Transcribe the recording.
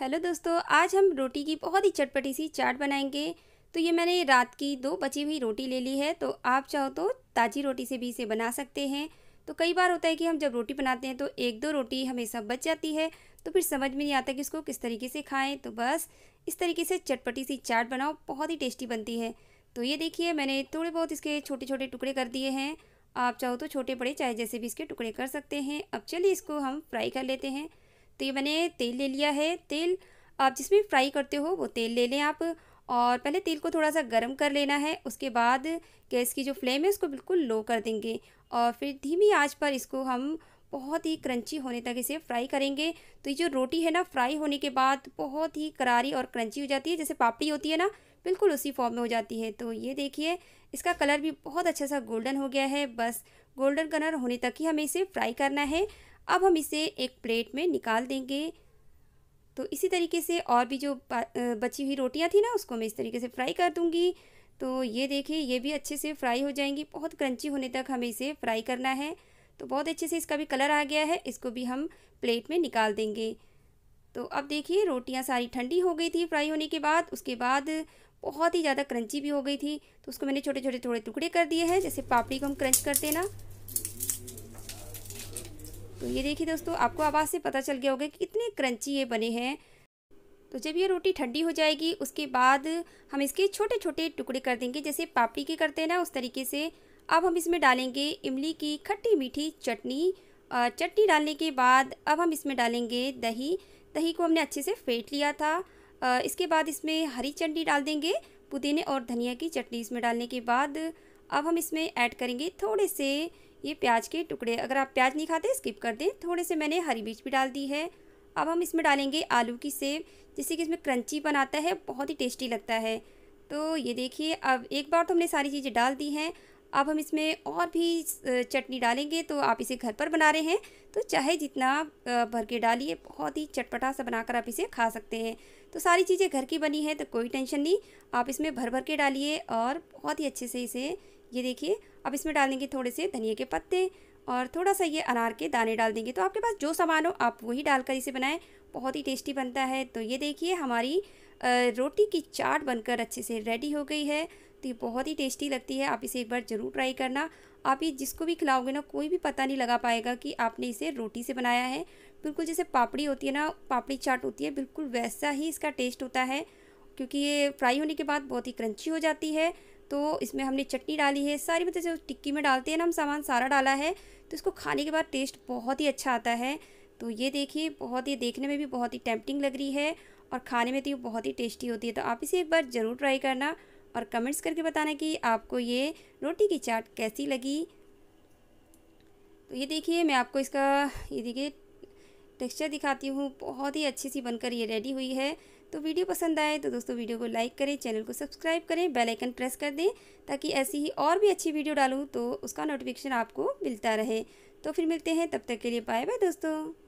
hello दोस्तों आज हम रोटी की बहुत ही चटपटी सी चाट बनाएंगे तो ये मैंने रात की दो बची हुई रोटी ले ली है तो आप चाहो तो ताज़ी रोटी से भी इसे बना सकते हैं तो कई बार होता है कि हम जब रोटी बनाते हैं तो एक दो रोटी हमेशा बच जाती है तो फिर समझ में नहीं आता कि इसको किस तरीके से खाएँ तो बस इस तरीके से चटपटी सी चाट बनाओ बहुत ही टेस्टी बनती है तो ये देखिए मैंने थोड़े बहुत इसके छोटे छोटे टुकड़े कर दिए हैं आप चाहो तो छोटे बड़े चाहे जैसे भी इसके टुकड़े कर सकते हैं अब चलिए इसको हम फ्राई कर लेते हैं तो ये मैंने तेल ले लिया है तेल आप जिसमें फ्राई करते हो वो तेल ले लें आप और पहले तेल को थोड़ा सा गर्म कर लेना है उसके बाद गैस की जो फ्लेम है उसको बिल्कुल लो कर देंगे और फिर धीमी आंच पर इसको हम बहुत ही क्रंची होने तक इसे फ्राई करेंगे तो ये जो रोटी है ना फ्राई होने के बाद बहुत ही करारी और क्रंची हो जाती है जैसे पापड़ी होती है ना बिल्कुल उसी फॉर्म में हो जाती है तो ये देखिए इसका कलर भी बहुत अच्छा सा गोल्डन हो गया है बस गोल्डन कलर होने तक ही हमें इसे फ्राई करना है अब हम इसे एक प्लेट में निकाल देंगे तो इसी तरीके से और भी जो बची हुई रोटियां थी ना उसको मैं इस तरीके से फ्राई कर दूँगी तो ये देखिए ये भी अच्छे से फ्राई हो जाएंगी बहुत क्रंची होने तक हमें इसे फ्राई करना है तो बहुत अच्छे से इसका भी कलर आ गया है इसको भी हम प्लेट में निकाल देंगे तो अब देखिए रोटियां सारी ठंडी हो गई थी फ्राई होने के बाद उसके बाद बहुत ही ज़्यादा क्रंची भी हो गई थी तो उसको मैंने छोटे छोटे थोड़े टुकड़े कर दिए हैं जैसे पापड़ी को हम क्रंच करते हैं ना तो ये देखिए दोस्तों आपको आवाज़ से पता चल गया होगा कि कितने क्रंची ये बने हैं तो जब ये रोटी ठंडी हो जाएगी उसके बाद हम इसके छोटे छोटे टुकड़े कर देंगे जैसे पापड़ी के करते हैं ना उस तरीके से अब हम इसमें डालेंगे इमली की खट्टी मीठी चटनी चटनी डालने के बाद अब हम इसमें डालेंगे दही दही को हमने अच्छे से फेंट लिया था इसके बाद इसमें हरी चटनी डाल देंगे पुदीने और धनिया की चटनी इसमें डालने के बाद अब हम इसमें ऐड करेंगे थोड़े से ये प्याज के टुकड़े अगर आप प्याज नहीं खाते स्किप कर दें थोड़े से मैंने हरी मिर्च भी डाल दी है अब हम इसमें डालेंगे आलू की सेब जिससे कि इसमें क्रंची बनाता है बहुत ही टेस्टी लगता है तो ये देखिए अब एक बार तो हमने सारी चीज़ें डाल दी हैं अब हम इसमें और भी चटनी डालेंगे तो आप इसे घर पर बना रहे हैं तो चाहे जितना भर के डालिए बहुत ही चटपटा सा बनाकर आप इसे खा सकते हैं तो सारी चीज़ें घर की बनी है तो कोई टेंशन नहीं आप इसमें भर भर के डालिए और बहुत ही अच्छे से इसे ये देखिए अब इसमें डाल देंगे थोड़े से धनिया के पत्ते और थोड़ा सा ये अनार के दाने डाल देंगे तो आपके पास जो सामान हो आप वही डालकर इसे बनाएं बहुत ही टेस्टी बनता है तो ये देखिए हमारी रोटी की चाट बनकर अच्छे से रेडी हो गई है तो ये बहुत ही टेस्टी लगती है आप इसे एक बार ज़रूर ट्राई करना आप ये जिसको भी खिलाओगे ना कोई भी पता नहीं लगा पाएगा कि आपने इसे रोटी से बनाया है बिल्कुल जैसे पापड़ी होती है ना पापड़ी चाट होती है बिल्कुल वैसा ही इसका टेस्ट होता है क्योंकि ये फ्राई होने के बाद बहुत ही क्रंची हो जाती है तो इसमें हमने चटनी डाली है सारी मतलब जो टिक्की में डालते हैं ना हम सामान सारा डाला है तो इसको खाने के बाद टेस्ट बहुत ही अच्छा आता है तो ये देखिए बहुत ही देखने में भी बहुत ही टेम्पटिंग लग रही है और खाने में तो ये बहुत ही टेस्टी होती है तो आप इसे एक बार ज़रूर ट्राई करना और कमेंट्स करके बताना कि आपको ये रोटी की चाट कैसी लगी तो ये देखिए मैं आपको इसका ये देखिए टेक्सचर दिखाती हूँ बहुत ही अच्छी सी बनकर ये रेडी हुई है तो वीडियो पसंद आए तो दोस्तों वीडियो को लाइक करें चैनल को सब्सक्राइब करें बेल आइकन प्रेस कर दें ताकि ऐसी ही और भी अच्छी वीडियो डालूँ तो उसका नोटिफिकेशन आपको मिलता रहे तो फिर मिलते हैं तब तक के लिए बाय बाय दोस्तों